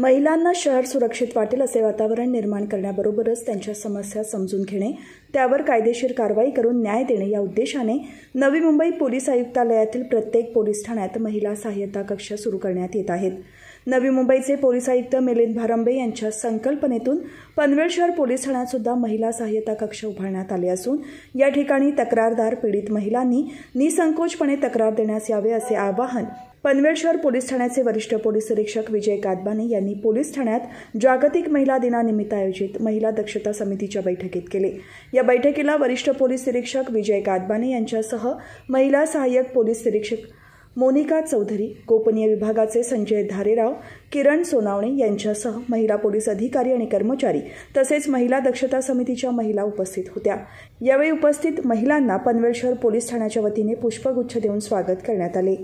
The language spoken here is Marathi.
महिलांना शहर सुरक्षित वाटेल असे वातावरण निर्माण करण्याबरोबरच त्यांच्या समस्या समजून घेणे त्यावर कायदेशीर कारवाई करून न्याय देणे या उद्देशाने नवी मुंबई पोलीस आयुक्तालयातील प्रत्येक पोलीस ठाण्यात महिला सहाय्यता कक्ष सुरू करण्यात येत आहेत नवी मुंबईचे पोलीस आयुक्त मिलिंद भारंबे यांच्या संकल्पनेतून पनवेल शहर पोलीस ठाण्यात सुद्धा महिला सहाय्यता कक्ष उभारण्यात आले असून या ठिकाणी तक्रारदार पीडित महिलांनी निसंकोचपणे तक्रार देण्यास यावे असे आवाहन पनवेल पोलीस ठाण्याचे वरिष्ठ पोलीस निरीक्षक विजय कादबाने यांनी पोलीस ठाण्यात जागतिक महिला दिनानिमित्त आयोजित महिला दक्षता समितीच्या बैठकीत केले या बैठकीला वरिष्ठ पोलीस निरीक्षक विजय कादबाने यांच्यासह महिला सहाय्यक पोलीस निरीक्षक मोनिका चौधरी गोपनीय विभागाचे संजय धारेराव किरण सोनावणे यांच्यासह महिला पोलीस अधिकारी आणि कर्मचारी तसेच महिला दक्षता समितीच्या महिला उपस्थित होत्या यावेळी उपस्थित महिलांना पनवेल पोलीस ठाण्याच्या वतीने पुष्पगुच्छ देऊन स्वागत करण्यात आले